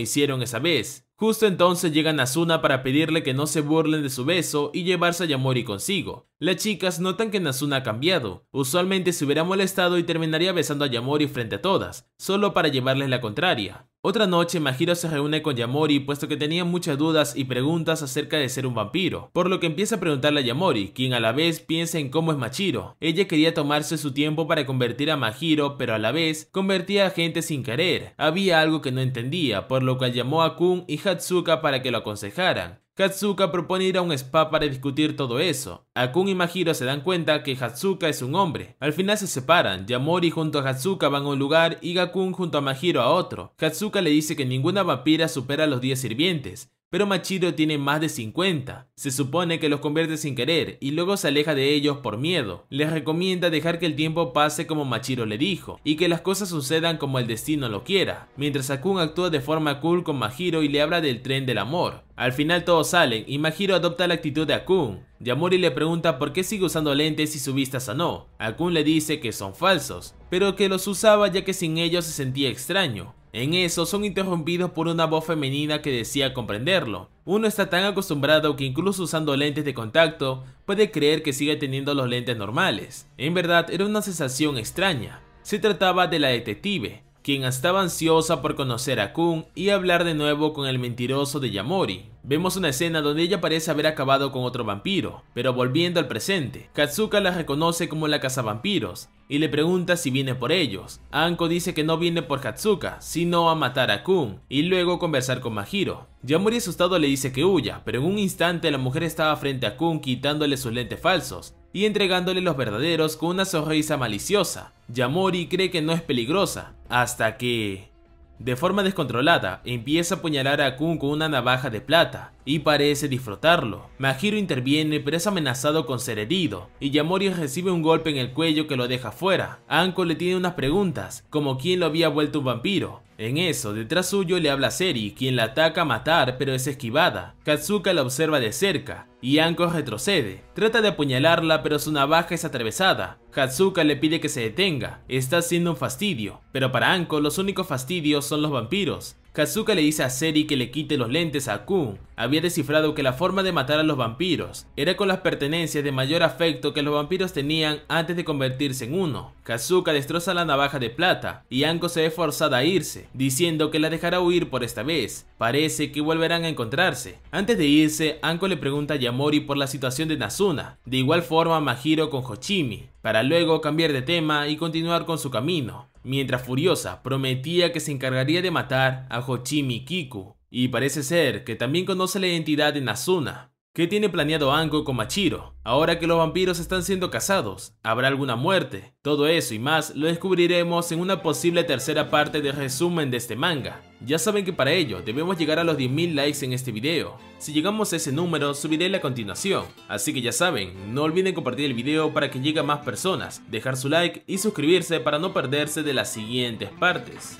hicieron esa vez, Justo entonces llegan a para pedirle que no se burlen de su beso y llevarse a Yamori consigo. Las chicas notan que Nasuna ha cambiado, usualmente se hubiera molestado y terminaría besando a Yamori frente a todas, solo para llevarles la contraria. Otra noche, Mahiro se reúne con Yamori puesto que tenía muchas dudas y preguntas acerca de ser un vampiro, por lo que empieza a preguntarle a Yamori, quien a la vez piensa en cómo es Machiro. Ella quería tomarse su tiempo para convertir a Mahiro, pero a la vez convertía a gente sin querer. Había algo que no entendía, por lo cual llamó a Kun y Hatsuka para que lo aconsejaran. Hatsuka propone ir a un spa para discutir todo eso. Akun y Mahiro se dan cuenta que Hatsuka es un hombre. Al final se separan, Yamori junto a Hatsuka van a un lugar y Gakun junto a Mahiro a otro. Hatsuka le dice que ninguna vampira supera los 10 sirvientes, pero Machiro tiene más de 50. Se supone que los convierte sin querer y luego se aleja de ellos por miedo. Les recomienda dejar que el tiempo pase como Machiro le dijo y que las cosas sucedan como el destino lo quiera, mientras Akun actúa de forma cool con Machiro y le habla del tren del amor. Al final todos salen y Machiro adopta la actitud de Akun. Yamori le pregunta por qué sigue usando lentes si su vista sanó. Akun le dice que son falsos, pero que los usaba ya que sin ellos se sentía extraño. En eso son interrumpidos por una voz femenina que decía comprenderlo. Uno está tan acostumbrado que incluso usando lentes de contacto puede creer que sigue teniendo los lentes normales. En verdad era una sensación extraña. Se trataba de la detective, quien estaba ansiosa por conocer a Kun y hablar de nuevo con el mentiroso de Yamori. Vemos una escena donde ella parece haber acabado con otro vampiro, pero volviendo al presente, Katsuka la reconoce como la vampiros y le pregunta si viene por ellos. Anko dice que no viene por Katsuka, sino a matar a Kun y luego conversar con Mahiro. Yamori asustado le dice que huya, pero en un instante la mujer estaba frente a Kun quitándole sus lentes falsos y entregándole los verdaderos con una sonrisa maliciosa. Yamori cree que no es peligrosa, hasta que de forma descontrolada, empieza a apuñalar a Kun con una navaja de plata y parece disfrutarlo. Mahiro interviene pero es amenazado con ser herido y Yamori recibe un golpe en el cuello que lo deja fuera. Anko le tiene unas preguntas, como quién lo había vuelto un vampiro. En eso, detrás suyo le habla Seri, quien la ataca a matar pero es esquivada. Katsuka la observa de cerca y Anko retrocede. Trata de apuñalarla pero su navaja es atravesada. Katsuka le pide que se detenga, está siendo un fastidio, pero para Anko los únicos fastidios son los vampiros, Kazuka le dice a Seri que le quite los lentes a Kun. Había descifrado que la forma de matar a los vampiros era con las pertenencias de mayor afecto que los vampiros tenían antes de convertirse en uno. Kazuka destroza la navaja de plata y Anko se ve forzada a irse, diciendo que la dejará huir por esta vez. Parece que volverán a encontrarse. Antes de irse, Anko le pregunta a Yamori por la situación de Nasuna, de igual forma Mahiro con Hochimi, para luego cambiar de tema y continuar con su camino mientras Furiosa prometía que se encargaría de matar a Hochimi Kiku, y parece ser que también conoce la identidad de Nasuna. ¿Qué tiene planeado Ango con Machiro? Ahora que los vampiros están siendo casados, ¿habrá alguna muerte? Todo eso y más lo descubriremos en una posible tercera parte de resumen de este manga. Ya saben que para ello debemos llegar a los 10.000 likes en este video. Si llegamos a ese número, subiré la continuación. Así que ya saben, no olviden compartir el video para que llegue a más personas, dejar su like y suscribirse para no perderse de las siguientes partes.